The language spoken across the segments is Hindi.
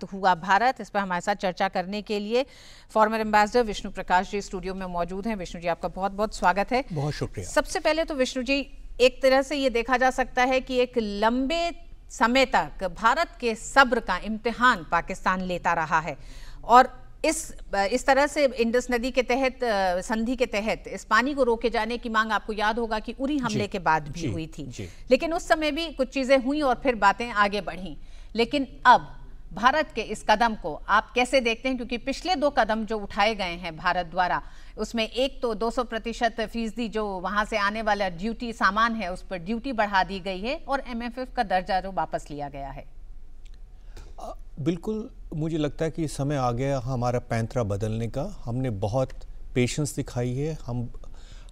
तो हुआ भारत इस पर हमारे साथ चर्चा करने के लिए former ambassador Vishnu Prakash ji studio में मौजूद हैं विष्णु जी आपका बहुत बहुत स्वागत है बहुत शुक्रिया सबसे पहले तो विष्णु जी एक तरह से ये देखा जा सकता है कि एक लंबे समय तक भारत के सब्र का इम्तिहान पाकिस्तान लेता रहा है और इस इस तरह से इंडस नदी के तहत संधि के तहत इस पानी को रोके जाने की मांग आपको याद होगा कि उरी हमले के बाद भी हुई थी लेकिन उस समय भी कुछ चीजें हुई और फिर बातें आगे बढ़ी लेकिन अब भारत के इस कदम को आप कैसे देखते हैं क्योंकि पिछले दो कदम जो उठाए गए हैं भारत द्वारा उसमें एक तो 200 प्रतिशत फीसदी जो वहां से आने वाला ड्यूटी सामान है उस पर ड्यूटी बढ़ा दी गई है और एम का दर्जा जो वापस लिया गया है बिल्कुल मुझे लगता है कि समय आ गया हमारा पैंतरा बदलने का हमने बहुत पेशेंस दिखाई है हम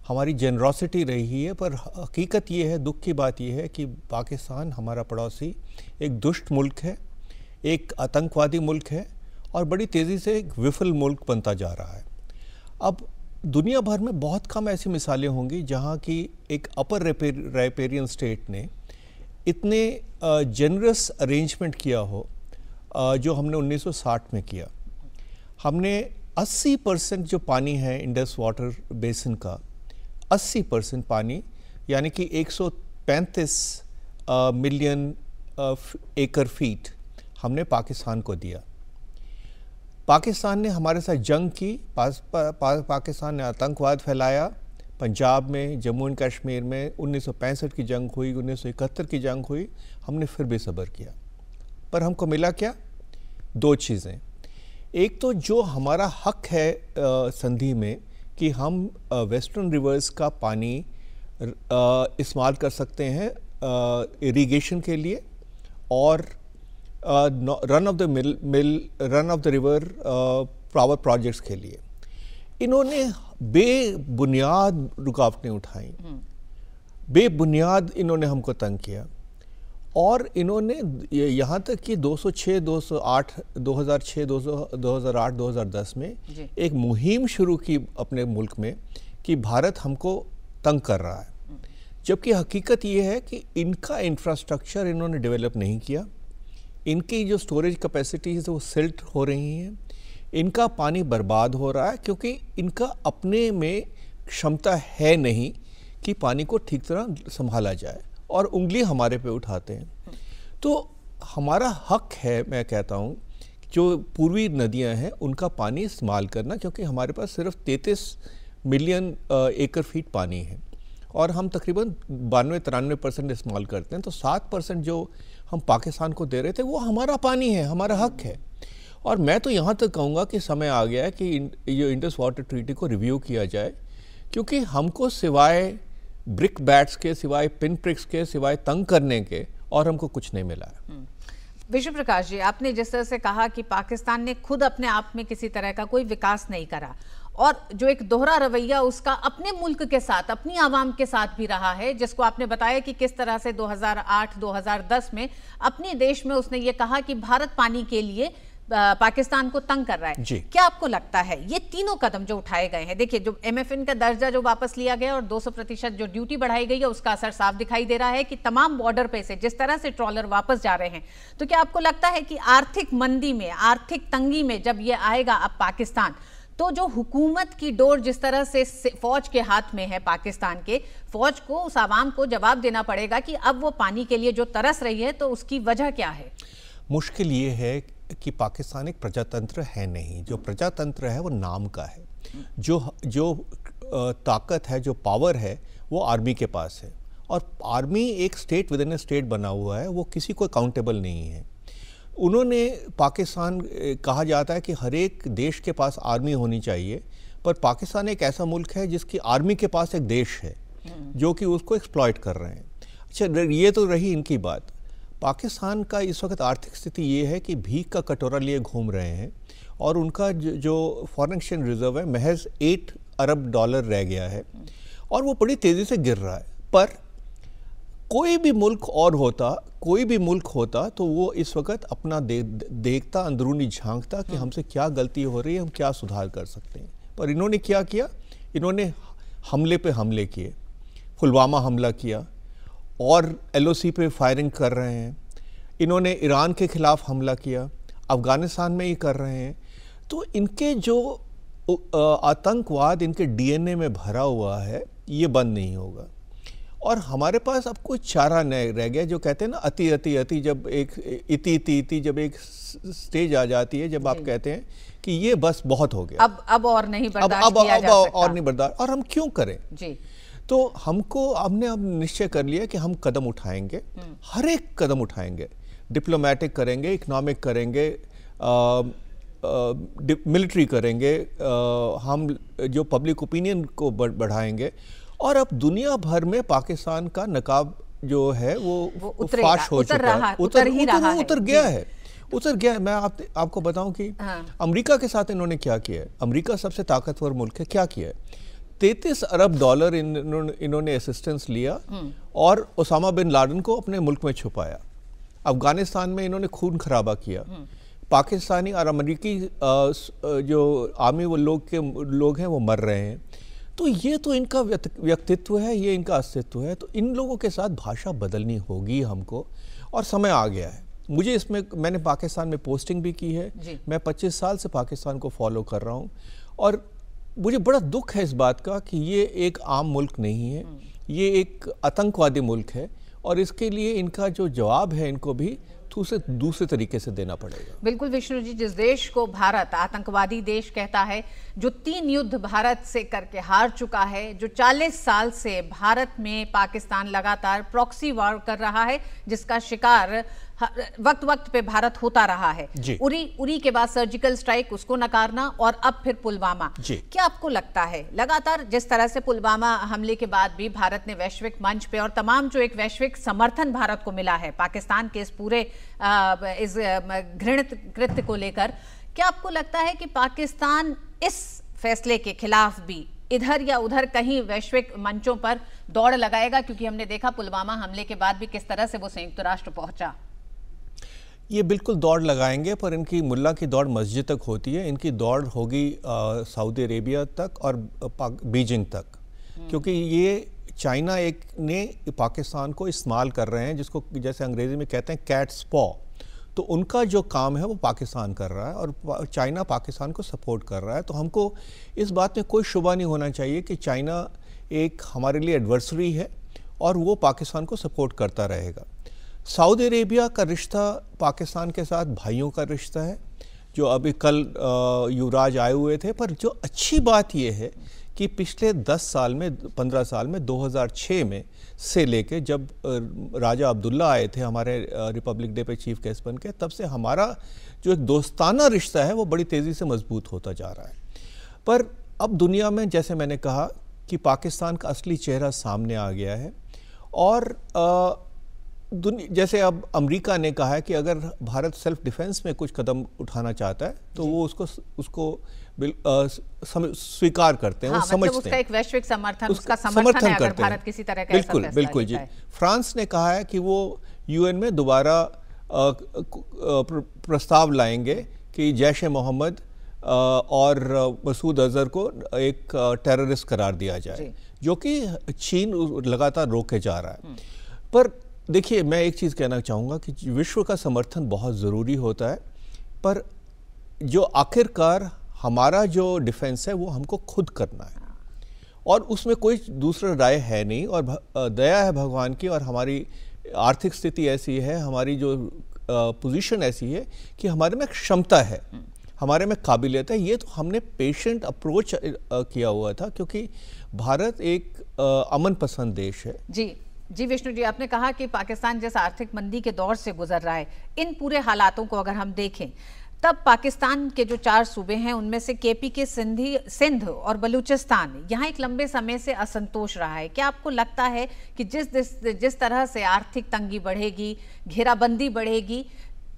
हमारी जनरॉसिटी रही है पर हकीकत ये है दुख की बात यह है कि पाकिस्तान हमारा पड़ोसी एक दुष्ट मुल्क है एक आतंकवादी मुल्क है और बड़ी तेज़ी से एक विफल मुल्क बनता जा रहा है अब दुनिया भर में बहुत कम ऐसी मिसालें होंगी जहाँ की एक अपर रेपेरियन स्टेट ने इतने जनरस अरेंजमेंट किया हो जो हमने 1960 में किया हमने 80 परसेंट जो पानी है इंडस वाटर बेसिन का 80 परसेंट पानी यानी कि 135 मिलियन एकड़ फीट हमने पाकिस्तान को दिया पाकिस्तान ने हमारे साथ जंग की पास, पा, पा, पाकिस्तान ने आतंकवाद फैलाया पंजाब में जम्मू एंड कश्मीर में 1965 की जंग हुई 1971 की जंग हुई हमने फिर भी सब्र किया पर हमको मिला क्या दो चीज़ें एक तो जो हमारा हक है संधि में कि हम वेस्टर्न रिवर्स का पानी इस्तेमाल कर सकते हैं इरिगेशन के लिए और run of the mill mill run of the river power projects के लिए इन्होंने बेबुनियाद रुकावटें उठाई हम्म। बेबुनियाद इन्होंने हमको तंग किया और इन्होंने यहाँ तक कि 206, 208, 2006, 2008, 2010 में एक मुहिम शुरू की अपने मुल्क में कि भारत हमको तंग कर रहा है हम्म। जबकि हकीकत ये है कि इनका इंफ्रास्ट्रक्चर इन्होंने डेवलप नहीं किया इनकी जो स्टोरेज कैपेसिटीज़ वो सिल्ट हो रही हैं इनका पानी बर्बाद हो रहा है क्योंकि इनका अपने में क्षमता है नहीं कि पानी को ठीक तरह संभाला जाए और उंगली हमारे पे उठाते हैं तो हमारा हक है मैं कहता हूँ जो पूर्वी नदियाँ हैं उनका पानी इस्तेमाल करना क्योंकि हमारे पास सिर्फ तैंतीस मिलियन एकड़ फीट पानी है और हम तकरीबन बानवे तिरानवे परसेंट इस्तेमाल करते हैं तो सात परसेंट जो हम पाकिस्तान को दे रहे थे वो हमारा पानी है हमारा हक है और मैं तो यहाँ तक कहूँगा कि समय आ गया है कि ये इंडस वाटर ट्रीटी को रिव्यू किया जाए क्योंकि हमको सिवाय ब्रिक बैट्स के सिवाय पिन प्रिक्स के सिवाय तंग करने के और हमको कुछ नहीं मिला है हम्म। विश्व प्रकाश जी आपने जिस तरह से कहा कि पाकिस्तान ने खुद अपने आप में किसी तरह का कोई विकास नहीं करा और जो एक दोहरा रवैया उसका अपने मुल्क के साथ अपनी आवाम के साथ भी रहा है जिसको आपने बताया कि किस तरह से 2008-2010 में अपने देश में उसने ये कहा कि भारत पानी के लिए पाकिस्तान को तंग कर रहा है जी। क्या आपको लगता है ये तीनों कदम जो उठाए गए हैं देखिए जो एमएफएन का दर्जा जो वापस लिया गया और 200 प्रतिशत जो ड्यूटी बढ़ाई गई है उसका असर साफ दिखाई दे रहा है कि तमाम बॉर्डर पे से जिस तरह से ट्रॉलर वापस जा रहे हैं तो क्या आपको लगता है कि आर्थिक मंदी में आर्थिक तंगी में जब ये आएगा अब पाकिस्तान तो जो हुकूमत की डोर जिस तरह से फौज के हाथ में है पाकिस्तान के फौज को उस आवाम को जवाब देना पड़ेगा कि अब वो पानी के लिए जो तरस रही है तो उसकी वजह क्या है मुश्किल ये है कि पाकिस्तान एक प्रजातंत्र है नहीं जो प्रजातंत्र है वो नाम का है जो जो ताकत है जो पावर है वो आर्मी के पास है और आर्मी एक स्टेट विद इन स्टेट बना हुआ है वो किसी को अकाउंटेबल नहीं है उन्होंने पाकिस्तान कहा जाता है कि हर एक देश के पास आर्मी होनी चाहिए पर पाकिस्तान एक ऐसा मुल्क है जिसकी आर्मी के पास एक देश है हम्म। जो कि उसको एक्सप्लॉयट कर रहे हैं अच्छा ये तो रही इनकी बात पाकिस्तान का इस वक्त आर्थिक स्थिति ये है कि भीख का कटोरा लिए घूम रहे हैं और उनका जो फॉरन एक्सचेंज रिजर्व है महज एट अरब डॉलर रह गया है हम्म। और वो बड़ी तेज़ी से गिर रहा है पर कोई भी मुल्क और होता कोई भी मुल्क होता तो वो इस वक्त अपना दे, देखता अंदरूनी झांकता कि हम्म। हमसे क्या गलती हो रही है हम क्या सुधार कर सकते हैं पर इन्होंने क्या किया इन्होंने हमले पे हमले किए पुलवामा हमला किया और एलओसी पे फायरिंग कर रहे हैं इन्होंने ईरान के ख़िलाफ़ हमला किया अफ़गानिस्तान में ये कर रहे हैं तो इनके जो आतंकवाद इनके डीएनए में भरा हुआ है ये बंद नहीं होगा और हमारे पास अब कोई चारा नहीं रह गया जो कहते हैं ना अति अति अति जब एक इति इति इति जब एक स्टेज आ जाती है जब आप कहते हैं कि ये बस बहुत हो गया अब अब और नहीं बर्दाश्त अब अब, किया अब, जा अब सकता। और नहीं बर्दाश्त और हम क्यों करें जी तो हमको हमने अब निश्चय कर लिया कि हम कदम उठाएंगे हम्म। हर एक कदम उठाएंगे डिप्लोमेटिक करेंगे इकोनॉमिक करेंगे मिलिट्री करेंगे हम जो पब्लिक ओपिनियन को बढ़ाएंगे और अब दुनिया भर में पाकिस्तान का नकाब जो है वो, वो फाश हो चुका है उतर, ही उतर, रहा उतर, उतर गया है उतर गया है मैं आप, आपको बताऊं कि हाँ। अमेरिका के साथ इन्होंने क्या किया है अमेरिका सबसे ताकतवर मुल्क है क्या किया है तैतीस अरब डॉलर इन्होंने इन्होंने असिस्टेंस लिया हम्म। और ओसामा बिन लाडन को अपने मुल्क में छुपाया अफगानिस्तान में इन्होंने खून खराबा किया हम्म। पाकिस्तानी और अमरीकी जो आर्मी वो लोग के लोग हैं वो मर रहे हैं तो ये तो इनका व्यक्तित्व है ये इनका अस्तित्व है तो इन लोगों के साथ भाषा बदलनी होगी हमको और समय आ गया है मुझे इसमें मैंने पाकिस्तान में पोस्टिंग भी की है मैं 25 साल से पाकिस्तान को फॉलो कर रहा हूँ और मुझे बड़ा दुख है इस बात का कि ये एक आम मुल्क नहीं है हम्म। ये एक आतंकवादी मुल्क है और इसके लिए इनका जो जवाब है इनको भी तो उसे दूसरे तरीके से देना पड़ेगा बिल्कुल विष्णु जी जिस देश को भारत आतंकवादी देश कहता है जो तीन युद्ध भारत से करके हार चुका है जो 40 साल से भारत में पाकिस्तान लगातार प्रॉक्सी वॉर कर रहा है जिसका शिकार वक्त वक्त पे भारत होता रहा है उरी उरी के बाद सर्जिकल स्ट्राइक उसको नकारना और अब फिर पुलवामा क्या आपको लगता है लगातार जिस तरह से पुलवामा हमले के बाद भी भारत ने वैश्विक मंच पे और तमाम जो एक वैश्विक समर्थन भारत को मिला है पाकिस्तान के इस पूरे इस घृणित कृत्य को लेकर क्या आपको लगता है कि पाकिस्तान इस फैसले के खिलाफ भी इधर या उधर कहीं वैश्विक मंचों पर दौड़ लगाएगा क्योंकि हमने देखा पुलवामा हमले के बाद भी किस तरह से वो संयुक्त राष्ट्र पहुंचा ये बिल्कुल दौड़ लगाएंगे पर इनकी मुल्ला की दौड़ मस्जिद तक होती है इनकी दौड़ होगी सऊदी अरेबिया तक और बीजिंग तक हम्म। क्योंकि ये चाइना एक ने पाकिस्तान को इस्तेमाल कर रहे हैं जिसको जैसे अंग्रेज़ी में कहते हैं कैट्स पॉ तो उनका जो काम है वो पाकिस्तान कर रहा है और चाइना पाकिस्तान को सपोर्ट कर रहा है तो हमको इस बात में कोई शुबा नहीं होना चाहिए कि चाइना एक हमारे लिए एडवर्सरी है और वो पाकिस्तान को सपोर्ट करता रहेगा सऊदी अरेबिया का रिश्ता पाकिस्तान के साथ भाइयों का रिश्ता है जो अभी कल युवराज आए हुए थे पर जो अच्छी बात यह है कि पिछले 10 साल में 15 साल में 2006 में से लेके जब राजा अब्दुल्ला आए थे हमारे रिपब्लिक डे पे चीफ गेस्ट बन के तब से हमारा जो एक दोस्ताना रिश्ता है वो बड़ी तेज़ी से मजबूत होता जा रहा है पर अब दुनिया में जैसे मैंने कहा कि पाकिस्तान का असली चेहरा सामने आ गया है और आ, जैसे अब अमेरिका ने कहा है कि अगर भारत सेल्फ डिफेंस में कुछ कदम उठाना चाहता है तो वो उसको उसको स्वीकार करते हैं हाँ, वो मतलब समझते मतलब उसका हैं। एक वैश्विक समर्थन उसका समर्थन, समर्थन है करते भारत किसी तरह का बिल्कुल बिल्कुल जी फ्रांस ने कहा है कि वो यूएन में दोबारा प्रस्ताव लाएंगे कि जैश ए मोहम्मद और मसूद अजहर को एक टेररिस्ट करार दिया जाए जो कि चीन लगातार रोके जा रहा है हम्म। पर देखिए मैं एक चीज़ कहना चाहूँगा कि विश्व का समर्थन बहुत ज़रूरी होता है पर जो आखिरकार हमारा जो डिफेंस है वो हमको खुद करना है और उसमें कोई दूसरा राय है नहीं और दया है भगवान की और हमारी आर्थिक स्थिति ऐसी है हमारी जो पोजीशन ऐसी है कि हमारे में क्षमता है हमारे में काबिलियत है ये तो हमने पेशेंट अप्रोच किया हुआ था क्योंकि भारत एक अमन पसंद देश है जी जी विष्णु जी आपने कहा कि पाकिस्तान जैसा आर्थिक मंदी के दौर से गुजर रहा है इन पूरे हालातों को अगर हम देखें तब पाकिस्तान के जो चार सूबे हैं उनमें से केपी के सिंधी सिंध और बलूचिस्तान यहाँ एक लंबे समय से असंतोष रहा है क्या आपको लगता है कि जिस जिस तरह से आर्थिक तंगी बढ़ेगी घेराबंदी बढ़ेगी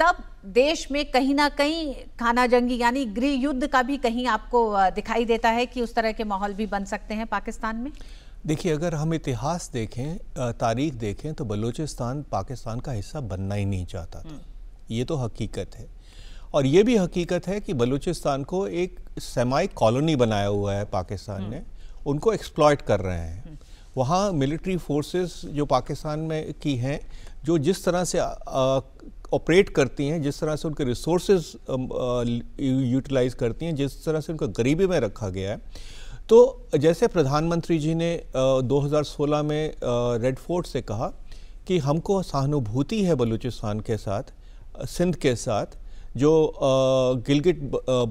तब देश में कहीं ना कहीं खाना जंगी यानी गृह युद्ध का भी कहीं आपको दिखाई देता है कि उस तरह के माहौल भी बन सकते हैं पाकिस्तान में देखिए अगर हम इतिहास देखें तारीख देखें तो बलूचिस्तान पाकिस्तान का हिस्सा बनना ही नहीं चाहता था हम्म। ये तो हकीकत है और ये भी हकीकत है कि बलूचिस्तान को एक सेमाई कॉलोनी बनाया हुआ है पाकिस्तान हम्म। ने उनको एक्सप्लॉयट कर रहे हैं हम्म। वहाँ मिलिट्री फोर्सेस जो पाकिस्तान में की हैं जो जिस तरह से ऑपरेट करती हैं जिस तरह से उनके रिसोर्स यूटिलाइज करती हैं जिस तरह से उनको गरीबी में रखा गया है तो जैसे प्रधानमंत्री जी ने आ, 2016 में रेड फोर्ट से कहा कि हमको सहानुभूति है बलूचिस्तान के साथ सिंध के साथ जो गिलगिट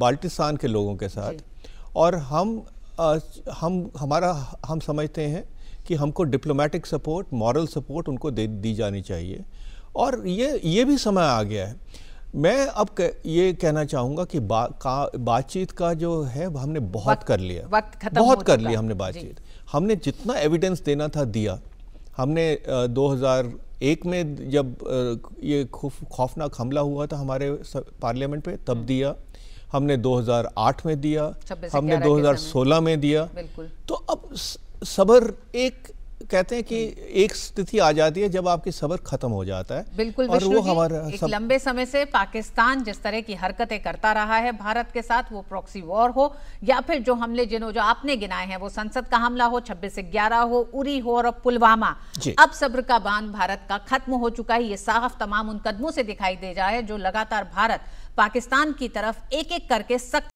बाल्टिस्तान के लोगों के साथ और हम आ, हम हमारा हम समझते हैं कि हमको डिप्लोमेटिक सपोर्ट मॉरल सपोर्ट उनको दे दी जानी चाहिए और ये ये भी समय आ गया है मैं अब ये कहना चाहूँगा कि बा, बातचीत का जो है हमने बहुत कर लिया बहुत कर लिया हमने बातचीत हमने जितना एविडेंस देना था दिया हमने आ, 2001 में जब आ, ये खौफनाक हमला हुआ था हमारे पार्लियामेंट पे तब हम्म। दिया हमने 2008 में दिया हमने 2016 में दिया तो अब सबर एक कहते हैं कि एक स्थिति आ जाती है जब आपकी सबर खत्म हो जाता है बिल्कुल और वो हमारा सब... लंबे समय से पाकिस्तान जिस तरह की हरकतें करता रहा है भारत के साथ वो प्रॉक्सी वॉर हो या फिर जो हमले जिन्हों जो आपने गिनाए हैं वो संसद का हमला हो छब्बीस से ग्यारह हो उरी हो और पुलवामा अब सब्र का बांध भारत का खत्म हो चुका है ये साफ तमाम उन कदमों से दिखाई दे जाए जो लगातार भारत पाकिस्तान की तरफ एक एक करके सख्त